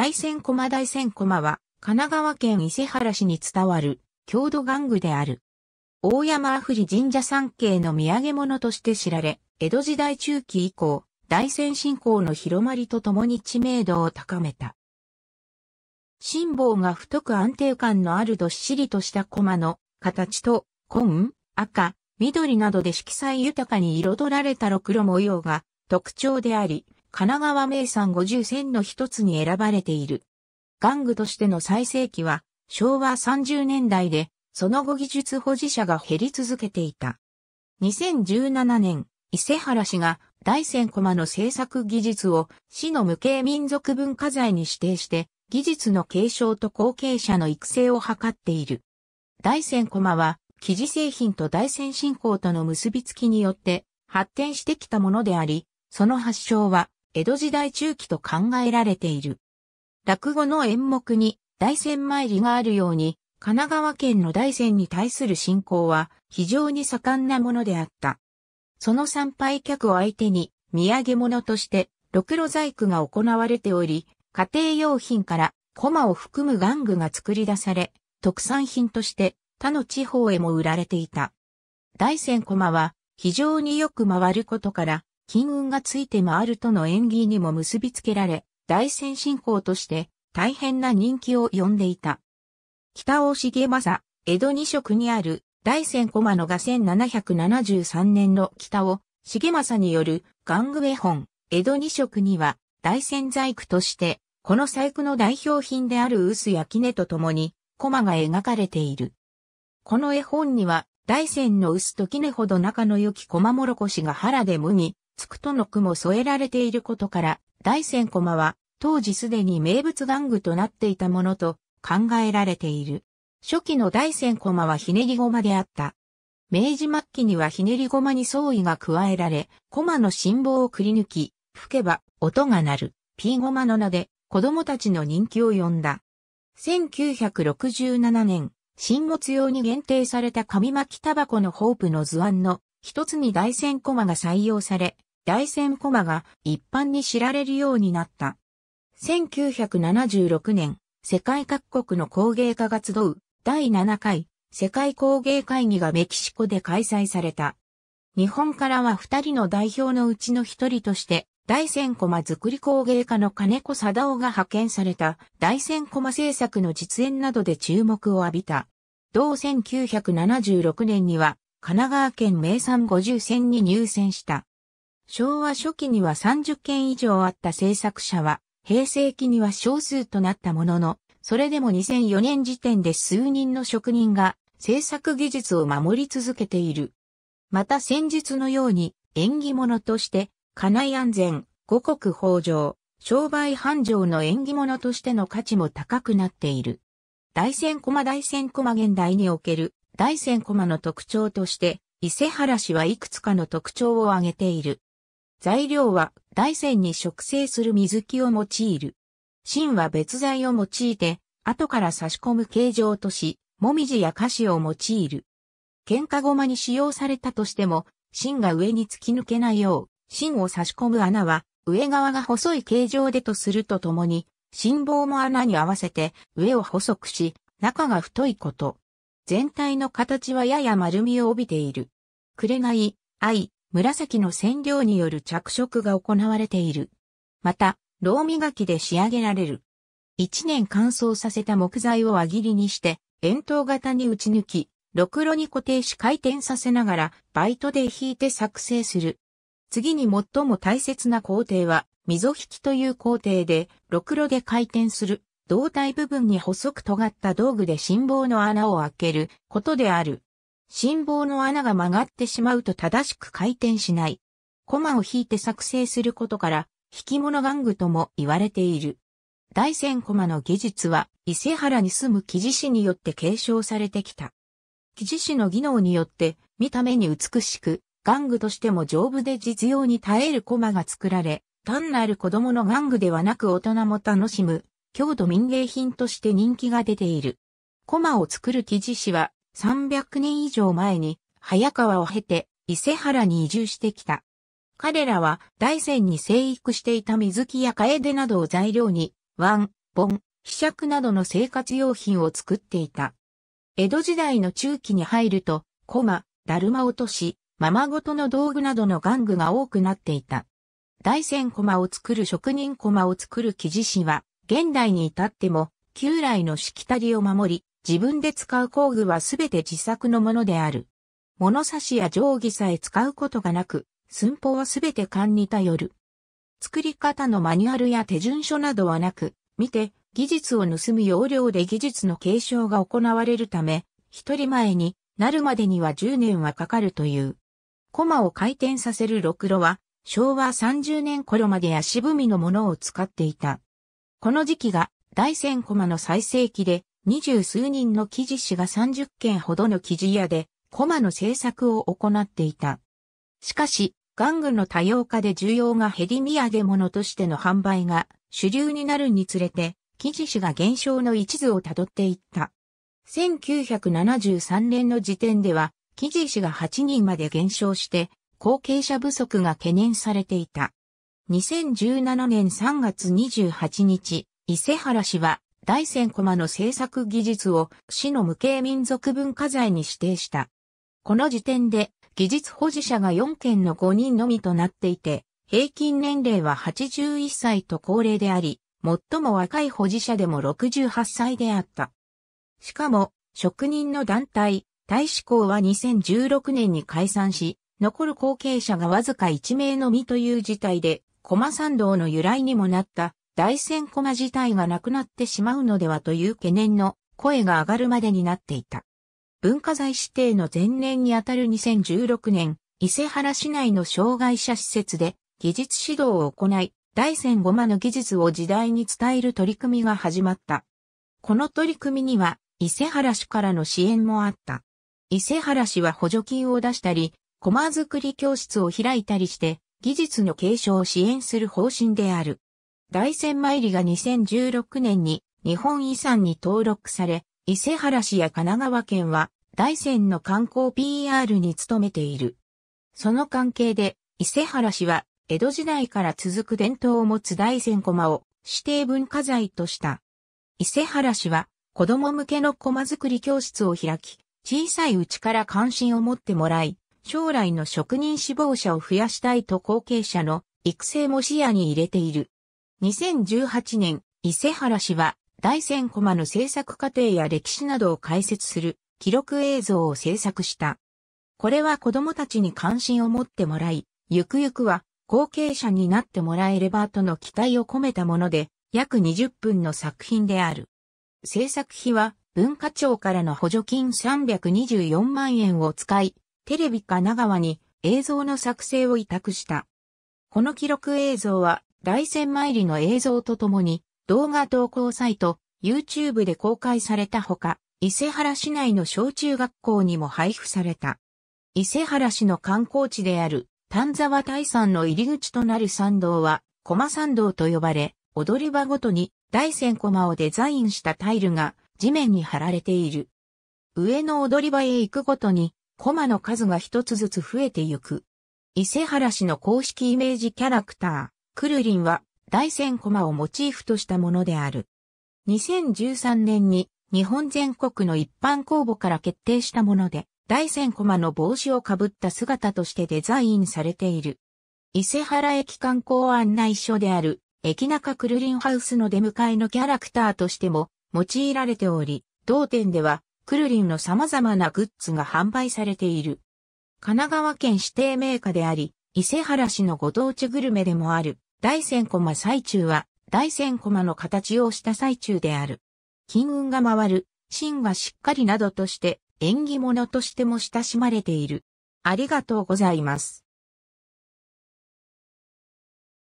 大仙駒大仙駒は、神奈川県伊勢原市に伝わる、郷土玩具である。大山阿ふり神社山系の土産物として知られ、江戸時代中期以降、大仙信仰の広まりとともに知名度を高めた。辛抱が太く安定感のあるどっしりとした駒の形と、紺、赤、緑などで色彩豊かに彩られたろくろ模様が特徴であり、神奈川名産50選の一つに選ばれている。玩具としての最盛期は昭和30年代で、その後技術保持者が減り続けていた。2017年、伊勢原市が大仙駒の製作技術を市の無形民族文化財に指定して、技術の継承と後継者の育成を図っている。大仙駒は、生地製品と大仙信仰との結びつきによって発展してきたものであり、その発祥は江戸時代中期と考えられている。落語の演目に大仙参りがあるように、神奈川県の大仙に対する信仰は非常に盛んなものであった。その参拝客を相手に土産物としてろくろ細工が行われており、家庭用品から駒を含む玩具が作り出され、特産品として他の地方へも売られていた。大仙駒は非常によく回ることから金運がついて回るとの縁起にも結びつけられ、大先進仰として大変な人気を呼んでいた。北尾重政、江戸二色にある大仙駒野が1773年の北尾重政による玩具絵本、江戸二色には大仙細工として、この細工の代表品である臼や杵とともに、駒が描かれている。この絵本には、大仙の臼と杵ほど仲の良き駒もろこしが腹で無つくとの句も添えられていることから、大仙駒は、当時すでに名物玩具となっていたものと考えられている。初期の大仙駒はひねり駒であった。明治末期にはひねり駒に相違が加えられ、駒の辛抱をくり抜き、吹けば音が鳴る、P 駒の名で子供たちの人気を呼んだ。1967年、新物用に限定された紙巻きタバコのホープの図案の一つに大仙駒が採用され、大仙駒が一般に知られるようになった。1976年、世界各国の工芸家が集う第7回世界工芸会議がメキシコで開催された。日本からは2人の代表のうちの1人として、大仙駒作り工芸家の金子貞夫が派遣された大仙駒製作の実演などで注目を浴びた。同1976年には神奈川県名産50選に入選した。昭和初期には30件以上あった制作者は、平成期には少数となったものの、それでも2004年時点で数人の職人が制作技術を守り続けている。また先日のように縁起物として、家内安全、五穀豊穣、商売繁盛の縁起物としての価値も高くなっている。大仙駒大仙駒現代における大仙駒の特徴として、伊勢原氏はいくつかの特徴を挙げている。材料は大山に植生する水木を用いる。芯は別材を用いて、後から差し込む形状とし、もみじや菓子を用いる。喧嘩まに使用されたとしても、芯が上に突き抜けないよう、芯を差し込む穴は、上側が細い形状でとするとともに、心棒も穴に合わせて上を細くし、中が太いこと。全体の形はやや丸みを帯びている。くれい、愛、紫の染料による着色が行われている。また、ロー磨きで仕上げられる。一年乾燥させた木材を輪切りにして、円筒型に打ち抜き、ろくろに固定し回転させながら、バイトで引いて作成する。次に最も大切な工程は、溝引きという工程で、ろくろで回転する、胴体部分に細く尖った道具で心抱の穴を開けることである。心棒の穴が曲がってしまうと正しく回転しない。コマを引いて作成することから、引き物玩具とも言われている。大仙コマの技術は、伊勢原に住む木地師によって継承されてきた。木地師の技能によって、見た目に美しく、玩具としても丈夫で実用に耐えるコマが作られ、単なる子供の玩具ではなく大人も楽しむ、郷土民芸品として人気が出ている。コマを作る木地師は、300年以上前に早川を経て伊勢原に移住してきた。彼らは大山に生育していた水木や楓などを材料に、椀、盆、被釈などの生活用品を作っていた。江戸時代の中期に入ると、駒、だるま落とし、ままごとの道具などの玩具が多くなっていた。大山駒を作る職人駒を作る木地師は、現代に至っても、旧来のしきたりを守り、自分で使う工具はすべて自作のものである。物差しや定規さえ使うことがなく、寸法はすべて勘に頼る。作り方のマニュアルや手順書などはなく、見て、技術を盗む要領で技術の継承が行われるため、一人前になるまでには10年はかかるという。コマを回転させるろくろは、昭和30年頃まで足踏みのものを使っていた。この時期が大仙コマの最盛期で、二十数人の記事師が30件ほどの記事屋で、コマの制作を行っていた。しかし、玩具の多様化で需要が減り土産物としての販売が主流になるにつれて、記事師が減少の一途をたどっていった。1973年の時点では、記事師が8人まで減少して、後継者不足が懸念されていた。2017年3月28日、伊勢原氏は大仙駒の制作技術を市の無形民族文化財に指定した。この時点で技術保持者が4件の5人のみとなっていて、平均年齢は81歳と高齢であり、最も若い保持者でも68歳であった。しかも、職人の団体、大志向は2016年に解散し、残る後継者がわずか1名のみという事態で、駒参道の由来にもなった大仙駒自体がなくなってしまうのではという懸念の声が上がるまでになっていた。文化財指定の前年にあたる2016年、伊勢原市内の障害者施設で技術指導を行い、大仙駒の技術を時代に伝える取り組みが始まった。この取り組みには、伊勢原市からの支援もあった。伊勢原市は補助金を出したり、駒作り教室を開いたりして、技術の継承を支援する方針である。大仙参りが2016年に日本遺産に登録され、伊勢原市や神奈川県は大仙の観光 PR に努めている。その関係で、伊勢原市は、江戸時代から続く伝統を持つ大仙駒を指定文化財とした。伊勢原市は、子供向けの駒作り教室を開き、小さいうちから関心を持ってもらい、将来の職人志望者を増やしたいと後継者の育成も視野に入れている。2018年、伊勢原氏は、大仙駒の制作過程や歴史などを解説する記録映像を制作した。これは子供たちに関心を持ってもらい、ゆくゆくは後継者になってもらえればとの期待を込めたもので、約20分の作品である。制作費は文化庁からの補助金324万円を使い、テレビ神奈川に映像の作成を委託した。この記録映像は大仙参りの映像とともに、動画投稿サイト、YouTube で公開されたほか、伊勢原市内の小中学校にも配布された。伊勢原市の観光地である丹沢大山の入り口となる参道は、駒参道と呼ばれ、踊り場ごとに大仙駒をデザインしたタイルが地面に貼られている。上の踊り場へ行くごとに、駒の数が一つずつ増えてゆく。伊勢原市の公式イメージキャラクター。クルリンは大仙駒をモチーフとしたものである。2013年に日本全国の一般公募から決定したもので、大仙駒の帽子をかぶった姿としてデザインされている。伊勢原駅観光案内所である、駅中クルリンハウスの出迎えのキャラクターとしても用いられており、同店ではクルリンの様々なグッズが販売されている。神奈川県指定名家であり、伊勢原市のご当地グルメでもある、大仙駒最中は、大仙駒の形をした最中である。金運が回る、芯がしっかりなどとして、縁起物としても親しまれている。ありがとうございます。